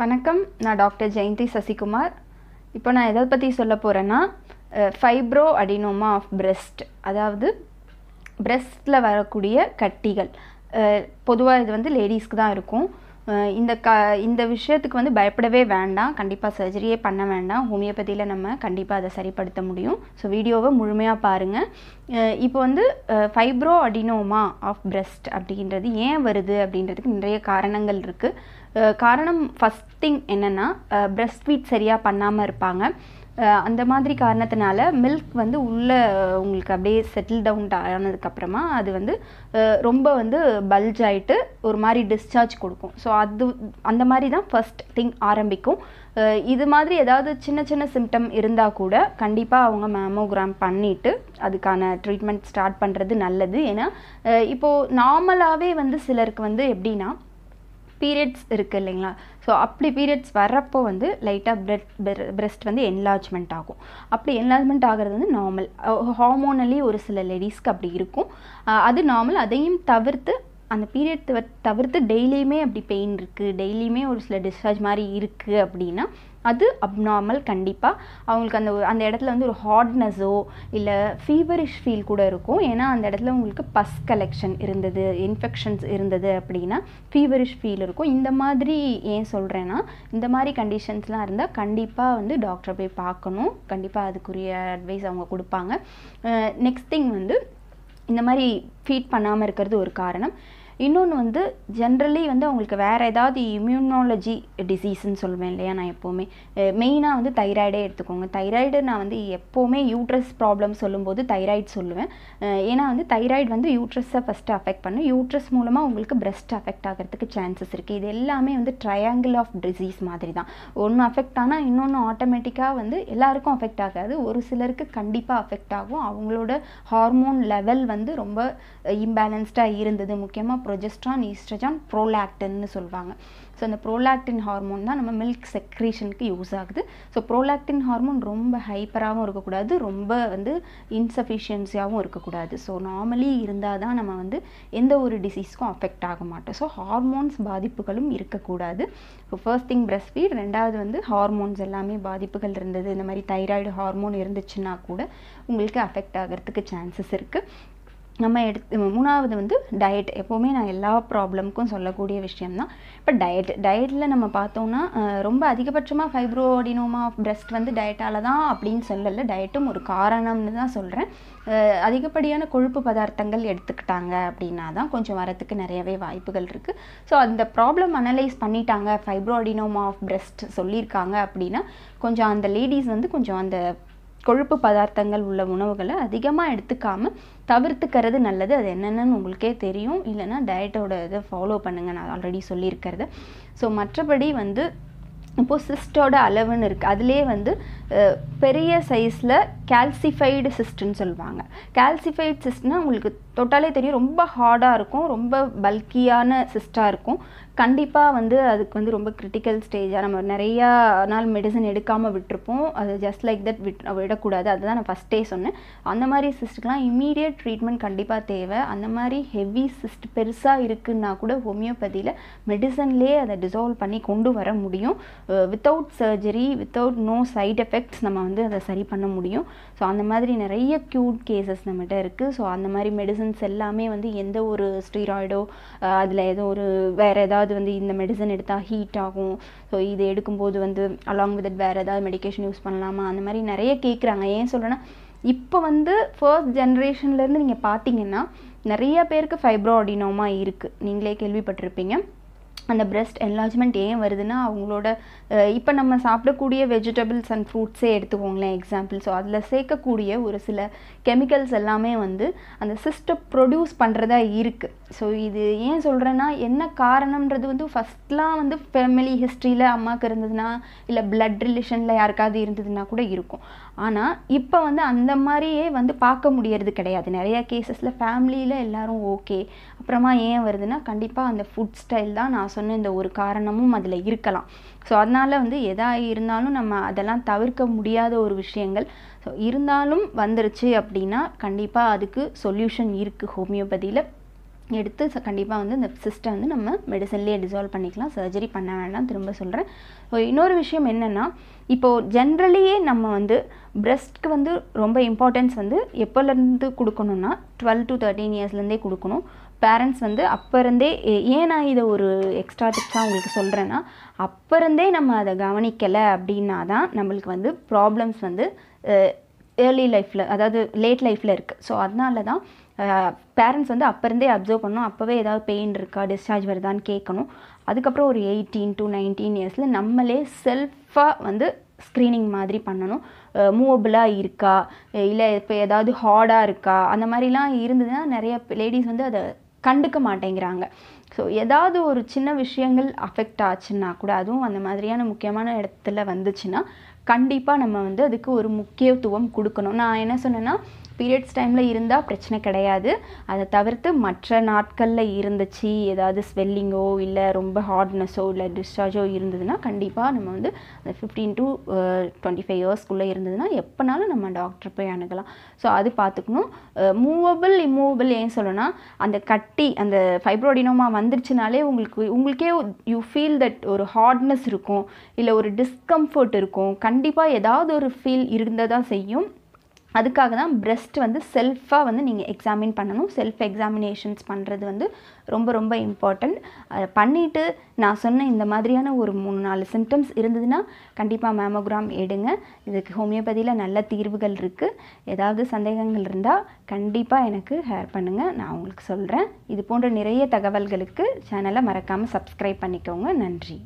வணக்கம் நான் டாக்டர் ஜெயந்தி சசிகுமார் இப்போ நான் எதை பற்றி சொல்ல போகிறேன்னா ஃபைப்ரோ அடினோமா ஆஃப் பிரெஸ்ட் அதாவது பிரெஸ்டில் வரக்கூடிய கட்டிகள் பொதுவாக இது வந்து லேடிஸ்க்கு தான் இருக்கும் இந்த க இந்த விஷயத்துக்கு வந்து பயப்படவே வேண்டாம் கண்டிப்பாக சர்ஜரியே பண்ண வேண்டாம் ஹோமியோபதியில் நம்ம கண்டிப்பாக அதை சரிப்படுத்த முடியும் ஸோ வீடியோவை முழுமையாக பாருங்கள் இப்போ வந்து ஃபைப்ரோ அடினோமா ஆஃப் பிரஸ்ட் அப்படின்றது ஏன் வருது அப்படின்றதுக்கு நிறைய காரணங்கள் இருக்குது காரணம் ஃபஸ்ட் திங் என்னென்னா ப்ரெஸ்ட் ஃபீட் சரியாக பண்ணாமல் இருப்பாங்க அந்த மாதிரி காரணத்தினால மில்க் வந்து உள்ளே உங்களுக்கு அப்படியே செட்டில் டவுன் ஆனதுக்கப்புறமா அது வந்து ரொம்ப வந்து பல்ஜ் ஆகிட்டு ஒரு மாதிரி டிஸ்சார்ஜ் கொடுக்கும் ஸோ அது அந்த மாதிரி தான் ஃபஸ்ட் திங் ஆரம்பிக்கும் இது மாதிரி ஏதாவது சின்ன சின்ன சிம்டம் இருந்தால் கூட கண்டிப்பாக அவங்க மேமோகிராம் பண்ணிவிட்டு அதுக்கான ட்ரீட்மெண்ட் ஸ்டார்ட் பண்ணுறது நல்லது ஏன்னா இப்போது நார்மலாகவே வந்து சிலருக்கு வந்து எப்படின்னா பீரியட்ஸ் இருக்குது இல்லைங்களா ஸோ அப்படி பீரியட்ஸ் வர்றப்போ வந்து லைட்டாக ப்ரெட் பிரெட் ப்ரெஸ்ட் வந்து என்லார்ஜ்மெண்ட் ஆகும் அப்படி என்லார்ஜ்மெண்ட் ஆகிறது வந்து நார்மல் ஹார்மோனலி ஒரு சில லேடிஸ்க்கு அப்படி இருக்கும் அது நார்மல் அதையும் தவிர்த்து அந்த பீரியட் தவிர தவிர்த்து டெய்லியுமே அப்படி பெயின் இருக்குது டெய்லியுமே ஒரு சில டிஸ்சார்ஜ் மாதிரி இருக்குது அப்படின்னா அது அப்நார்மல் கண்டிப்பாக அவங்களுக்கு அந்த அந்த இடத்துல வந்து ஒரு ஹாட்னஸோ இல்லை ஃபீவரிஷ் ஃபீல் கூட இருக்கும் ஏன்னா அந்த இடத்துல உங்களுக்கு பஸ் கலெக்ஷன் இருந்தது இன்ஃபெக்ஷன்ஸ் இருந்தது அப்படின்னா ஃபீவரிஷ் ஃபீல் இருக்கும் இந்த மாதிரி ஏன் சொல்கிறேன்னா இந்த மாதிரி கண்டிஷன்ஸ்லாம் இருந்தால் கண்டிப்பாக வந்து டாக்டரை போய் பார்க்கணும் கண்டிப்பாக அதுக்குரிய அட்வைஸ் அவங்க கொடுப்பாங்க நெக்ஸ்ட் திங் வந்து இந்த மாதிரி ஃபீட் பண்ணாமல் இருக்கிறது ஒரு காரணம் இன்னொன்று வந்து ஜென்ரலி வந்து அவங்களுக்கு வேறு ஏதாவது இம்யூனாலஜி டிசீஸ்ன்னு சொல்வேன் இல்லையா நான் எப்போவுமே மெயினாக வந்து தைராய்டே எடுத்துக்கோங்க தைராய்டு நான் வந்து எப்போவுமே யூட்ரஸ் ப்ராப்ளம் சொல்லும்போது தைராய்டு சொல்லுவேன் ஏன்னா வந்து தைராய்டு வந்து யூட்ரஸை ஃபஸ்ட்டு அஃபெக்ட் பண்ணும் யூட்ரஸ் மூலமாக உங்களுக்கு பிரஸ்ட் அஃபெக்ட் ஆகிறதுக்கு சான்சஸ் இருக்குது இது எல்லாமே வந்து ட்ரையாங்கிள் ஆஃப் டிசீஸ் மாதிரி தான் ஒன்று அஃபெக்ட் ஆனால் இன்னொன்று ஆட்டோமேட்டிக்காக வந்து எல்லாருக்கும் அஃபெக்ட் ஆகாது ஒரு சிலருக்கு கண்டிப்பாக அஃபெக்ட் ஆகும் அவங்களோட ஹார்மோன் லெவல் வந்து ரொம்ப இம்பேலன்ஸ்டாக இருந்தது முக்கியமாக ப்ரொஜெஸ்ட்ரான் ஈஸ்ட்ரஜான் ப்ரோலாக்டின்னு சொல்லுவாங்க ஸோ அந்த ப்ரோலாக்டின் ஹார்மோன் தான் நம்ம மில்க் செக்ரேஷனுக்கு யூஸ் ஆகுது ஸோ ப்ரோலாக்டின் ஹார்மோன் ரொம்ப ஹைப்பராகவும் இருக்கக்கூடாது ரொம்ப வந்து இன்சஃபிஷியன்சியாகவும் இருக்கக்கூடாது ஸோ நார்மலி இருந்தால் தான் நம்ம வந்து எந்த ஒரு டிசீஸ்க்கும் அஃபெக்ட் ஆக மாட்டோம் ஸோ ஹார்மோன்ஸ் பாதிப்புகளும் இருக்கக்கூடாது so first thing breast feed ரெண்டாவது வந்து ஹார்மோன்ஸ் எல்லாமே பாதிப்புகள் இருந்தது இந்த மாதிரி தைராய்டு ஹார்மோன் இருந்துச்சுன்னா கூட உங்களுக்கு அஃபெக்ட் ஆகிறதுக்கு சான்சஸ் இருக்குது நம்ம எடுத்து மூணாவது வந்து டயட் எப்போவுமே நான் எல்லா ப்ராப்ளம்க்கும் சொல்லக்கூடிய விஷயம் தான் இப்போ டயட் டயட்டில் நம்ம பார்த்தோம்னா ரொம்ப அதிகபட்சமாக ஃபைப்ரோடினோமா ஆஃப் பிரெஸ்ட் வந்து டயட்டால் தான் அப்படின்னு சொல்லலை டயட்டும் ஒரு காரணம்னு தான் சொல்கிறேன் அதிகப்படியான கொழுப்பு பதார்த்தங்கள் எடுத்துக்கிட்டாங்க அப்படின்னா தான் கொஞ்சம் வரத்துக்கு நிறையவே வாய்ப்புகள் இருக்குது ஸோ அந்த ப்ராப்ளம் அனலைஸ் பண்ணிட்டாங்க ஃபைப்ரோடினோமா ஆஃப் பிரஸ்ட் சொல்லியிருக்காங்க அப்படின்னா கொஞ்சம் அந்த லேடிஸ் வந்து கொஞ்சம் அந்த கொழுப்பு பதார்த்தங்கள் உள்ள உணவுகளை அதிகமாக எடுத்துக்காமல் தவிர்த்துக்கிறது நல்லது அது என்னென்னு உங்களுக்கே தெரியும் இல்லைன்னா டயட்டோட இதை ஃபாலோ பண்ணுங்கள் நான் ஆல்ரெடி சொல்லியிருக்கிறது ஸோ மற்றபடி வந்து இப்போது சிஸ்டோட அளவுன்னு இருக்குது அதிலே வந்து பெரிய சைஸில் கால்சிஃபைடு சிஸ்டன்னு சொல்லுவாங்க கால்சிஃபைடு சிஸ்ட்னா உங்களுக்கு தொட்டாலே தெரியும் ரொம்ப ஹார்டாக இருக்கும் ரொம்ப பல்கியான சிஸ்டாக இருக்கும் கண்டிப்பாக வந்து அதுக்கு வந்து ரொம்ப கிரிட்டிக்கல் ஸ்டேஜாக நம்ம நிறையா நாள் மெடிசன் எடுக்காமல் விட்டுருப்போம் அது ஜஸ்ட் லைக் தட் விட் விடக்கூடாது அதுதான் நான் ஃபஸ்ட்டே சொன்னேன் அந்த மாதிரி சிஸ்ட்டுக்கெலாம் இம்மீடியட் ட்ரீட்மெண்ட் கண்டிப்பாக தேவை அந்த மாதிரி ஹெவி சிஸ்ட் பெருசாக இருக்குன்னா கூட ஹோமியோபதியில் மெடிசன்லேயே அதை டிசால்வ் பண்ணி கொண்டு வர முடியும் without surgery without no side effect effects நம்ம வந்து அதை சரி பண்ண முடியும் ஸோ அந்த மாதிரி நிறைய க்யூட் கேசஸ் நம்மகிட்ட இருக்குது ஸோ அந்த மாதிரி மெடிசன்ஸ் எல்லாமே வந்து எந்த ஒரு ஸ்டீராய்டோ அதில் ஏதோ ஒரு வேறு ஏதாவது வந்து இந்த மெடிசன் எடுத்தால் ஹீட் ஆகும் ஸோ இது எடுக்கும்போது வந்து அலாங் வித் இட் வேறு ஏதாவது மெடிக்கேஷன் யூஸ் பண்ணலாமா அந்த மாதிரி நிறைய கேட்குறாங்க ஏன் சொல்லுன்னா இப்போ வந்து ஃபர்ஸ்ட் ஜென்ரேஷன்லேருந்து நீங்கள் பார்த்தீங்கன்னா நிறைய பேருக்கு ஃபைப்ரோ அடினோமா இருக்குது நீங்களே கேள்விப்பட்டிருப்பீங்க அந்த பிரஸ்ட் என்லாஜ்மெண்ட் ஏன் வருதுன்னா அவங்களோட இப்போ நம்ம சாப்பிடக்கூடிய வெஜிடபிள்ஸ் அண்ட் ஃப்ரூட்ஸே எடுத்துக்கோங்களேன் எக்ஸாம்பிள் ஸோ அதில் சேர்க்கக்கூடிய ஒரு சில கெமிக்கல்ஸ் எல்லாமே வந்து அந்த சிஸ்டம் ப்ரொடியூஸ் பண்ணுறதா இருக்குது ஸோ இது ஏன் சொல்கிறேன்னா என்ன காரணம்ன்றது வந்து ஃபஸ்ட்லாம் வந்து ஃபேமிலி ஹிஸ்ட்ரியில் அம்மாவுக்கு இருந்ததுன்னா இல்லை பிளட் ரிலேஷனில் யாருக்காவது இருந்ததுன்னா கூட இருக்கும் ஆனால் இப்போ வந்து அந்த மாதிரியே வந்து பார்க்க முடியறது கிடையாது நிறையா கேசஸில் ஃபேமிலியில் எல்லோரும் ஓகே அப்புறமா ஏன் வருதுன்னா கண்டிப்பாக அந்த ஃபுட் ஸ்டைல் தான் நான் சொன்ன இந்த ஒரு காரணமும் அதில் இருக்கலாம் ஸோ அதனால் வந்து எதாக இருந்தாலும் நம்ம அதெல்லாம் தவிர்க்க முடியாத ஒரு விஷயங்கள் ஸோ இருந்தாலும் வந்துருச்சு அப்படின்னா கண்டிப்பாக அதுக்கு சொல்யூஷன் இருக்குது ஹோமியோபதியில் எடுத்து கண்டிப்பாக வந்து இந்த சிஸ்டம் வந்து நம்ம மெடிசன்லேயே டிசால்வ் பண்ணிக்கலாம் சர்ஜரி பண்ண வேண்டாம் திரும்ப சொல்கிறேன் ஸோ இன்னொரு விஷயம் என்னென்னா இப்போது ஜென்ரலியே நம்ம வந்து பிரஸ்ட்க்கு வந்து ரொம்ப இம்பார்ட்டன்ஸ் வந்து எப்போலேருந்து கொடுக்கணுன்னா டுவெல் டு தேர்ட்டீன் இயர்ஸ்லேருந்தே கொடுக்கணும் பேரண்ட்ஸ் வந்து அப்போருந்தே ஏன் நான் இதை ஒரு எக்ஸ்ட்ரா டிப்ஸாக உங்களுக்கு சொல்கிறேன்னா அப்போருந்தே நம்ம அதை கவனிக்கலை அப்படின்னா தான் நம்மளுக்கு வந்து ப்ராப்ளம்ஸ் வந்து ஏர்லி லைஃப்பில் அதாவது லேட் லைஃப்பில் இருக்குது ஸோ அதனால தான் பேரண்ட்ஸ் வந்து அப்போருந்தே அப்சர்வ் பண்ணணும் அப்போவே ஏதாவது பெயின் இருக்கா டிஸ்சார்ஜ் வருதான்னு கேட்கணும் அதுக்கப்புறம் ஒரு எயிட்டீன் டு நைன்டீன் இயர்ஸில் நம்மளே செல்ஃபாக வந்து ஸ்க்ரீனிங் மாதிரி பண்ணணும் மூவபிளாக இருக்கா இல்லை இப்போ ஏதாவது ஹார்டாக இருக்கா அந்த மாதிரிலாம் இருந்ததுன்னா நிறைய லேடிஸ் வந்து அதை கண்டுக்க மாட்டேங்கிறாங்க ஸோ ஏதாவது ஒரு சின்ன விஷயங்கள் அஃபெக்ட் ஆச்சுன்னா கூட அதுவும் அந்த மாதிரியான முக்கியமான இடத்துல வந்துச்சுன்னா கண்டிப்பாக நம்ம வந்து அதுக்கு ஒரு முக்கியத்துவம் கொடுக்கணும் நான் என்ன சொன்னேன்னா பீரியட்ஸ் டைமில் இருந்தால் பிரச்சனை கிடையாது அதை தவிர்த்து மற்ற நாட்களில் இருந்துச்சு ஏதாவது ஸ்வெல்லிங்கோ இல்லை ரொம்ப ஹார்ட்னஸோ இல்லை டிஸ்சார்ஜோ இருந்ததுன்னா கண்டிப்பாக நம்ம வந்து அந்த ஃபிஃப்டீன் டு டுவெண்ட்டி ஃபைவ் இயர்ஸ்க்குள்ளே இருந்ததுன்னா எப்போனாலும் நம்ம டாக்டர் போய் அணுகலாம் ஸோ அது பார்த்துக்கணும் மூவபிள் இம்மூவபிள் ஏன் சொல்லணும்னா அந்த கட்டி அந்த ஃபைப்ரோடினோமா வந்துருச்சுனாலே உங்களுக்கு உங்களுக்கே யூ ஃபீல் தட் ஒரு ஹார்ட்னஸ் இருக்கும் இல்லை ஒரு டிஸ்கம்ஃபர்ட் இருக்கும் கண்டிப்பாக ஏதாவது ஒரு ஃபீல் இருந்ததான் செய்யும் அதுக்காக தான் ப்ரெஸ்ட் வந்து செல்ஃபாக வந்து நீங்கள் எக்ஸாமின் பண்ணணும் செல்ஃப் எக்ஸாமினேஷன்ஸ் பண்ணுறது வந்து ரொம்ப ரொம்ப இம்பார்ட்டண்ட் அதை பண்ணிவிட்டு நான் சொன்ன இந்த மாதிரியான ஒரு மூணு நாலு சிம்டம்ஸ் இருந்ததுன்னா கண்டிப்பாக மேமோகிராம் எடுங்க இதுக்கு ஹோமியோபதியில் நல்ல தீர்வுகள் இருக்குது ஏதாவது சந்தேகங்கள் இருந்தால் கண்டிப்பாக எனக்கு ஹேர் பண்ணுங்கள் நான் உங்களுக்கு சொல்கிறேன் இது போன்ற நிறைய தகவல்களுக்கு சேனலை மறக்காமல் சப்ஸ்கிரைப் பண்ணிக்கோங்க நன்றி